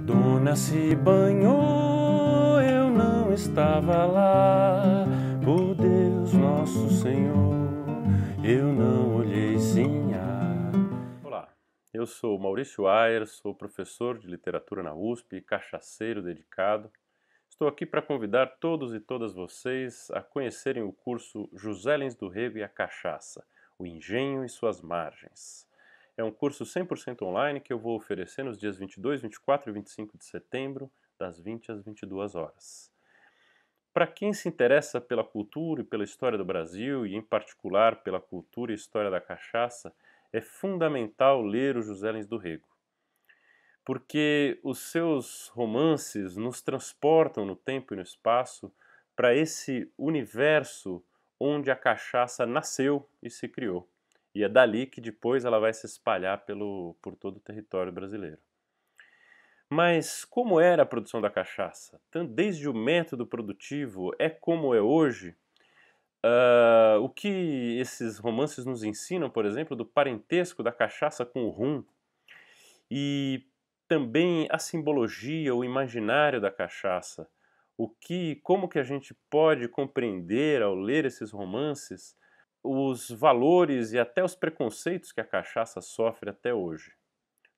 dona se banhou, eu não estava lá. Por Deus Nosso Senhor, eu não olhei sim. Olá, eu sou Maurício Ayer, sou professor de literatura na USP e cachaceiro dedicado. Estou aqui para convidar todos e todas vocês a conhecerem o curso José Lins do Rego e a Cachaça, o engenho e suas margens. É um curso 100% online que eu vou oferecer nos dias 22, 24 e 25 de setembro, das 20 às 22 horas. Para quem se interessa pela cultura e pela história do Brasil, e em particular pela cultura e história da cachaça, é fundamental ler o José Lins do Rego. Porque os seus romances nos transportam no tempo e no espaço para esse universo onde a cachaça nasceu e se criou. E é dali que depois ela vai se espalhar pelo, por todo o território brasileiro. Mas como era a produção da cachaça? Desde o método produtivo é como é hoje? Uh, o que esses romances nos ensinam, por exemplo, do parentesco da cachaça com o rum e também a simbologia, o imaginário da cachaça. O que, como que a gente pode compreender ao ler esses romances os valores e até os preconceitos que a cachaça sofre até hoje.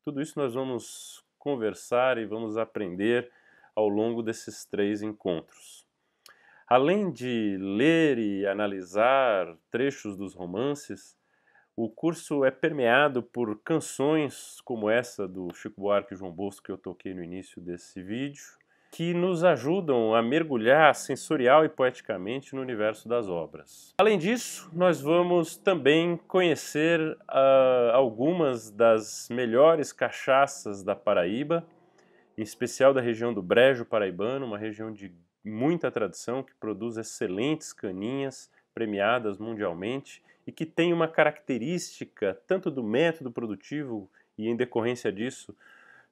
Tudo isso nós vamos conversar e vamos aprender ao longo desses três encontros. Além de ler e analisar trechos dos romances, o curso é permeado por canções como essa do Chico Buarque e João Bosco que eu toquei no início desse vídeo, que nos ajudam a mergulhar sensorial e poeticamente no universo das obras. Além disso, nós vamos também conhecer uh, algumas das melhores cachaças da Paraíba, em especial da região do Brejo Paraibano, uma região de muita tradição que produz excelentes caninhas premiadas mundialmente e que tem uma característica tanto do método produtivo e em decorrência disso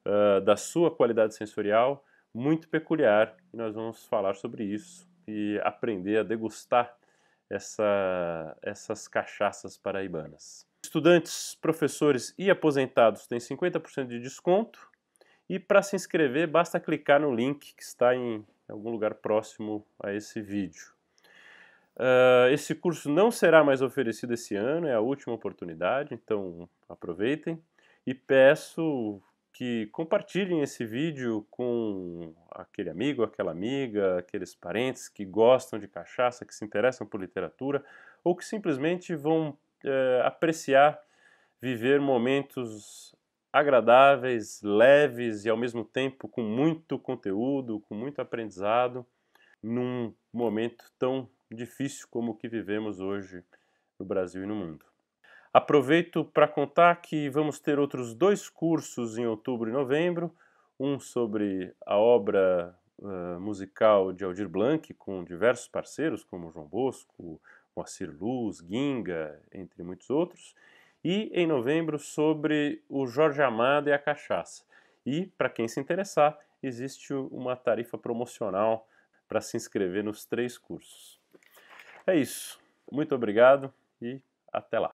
uh, da sua qualidade sensorial muito peculiar e nós vamos falar sobre isso e aprender a degustar essa, essas cachaças paraibanas. Estudantes, professores e aposentados têm 50% de desconto e para se inscrever basta clicar no link que está em algum lugar próximo a esse vídeo. Uh, esse curso não será mais oferecido esse ano, é a última oportunidade, então aproveitem. E peço que compartilhem esse vídeo com aquele amigo, aquela amiga, aqueles parentes que gostam de cachaça, que se interessam por literatura ou que simplesmente vão é, apreciar viver momentos agradáveis, leves e ao mesmo tempo com muito conteúdo, com muito aprendizado, num momento tão difícil como o que vivemos hoje no Brasil e no mundo. Aproveito para contar que vamos ter outros dois cursos em outubro e novembro, um sobre a obra uh, musical de Aldir Blanc com diversos parceiros como João Bosco, Moacir Luz, Ginga, entre muitos outros, e em novembro sobre o Jorge Amado e a cachaça. E para quem se interessar, existe uma tarifa promocional para se inscrever nos três cursos. É isso. Muito obrigado e até lá.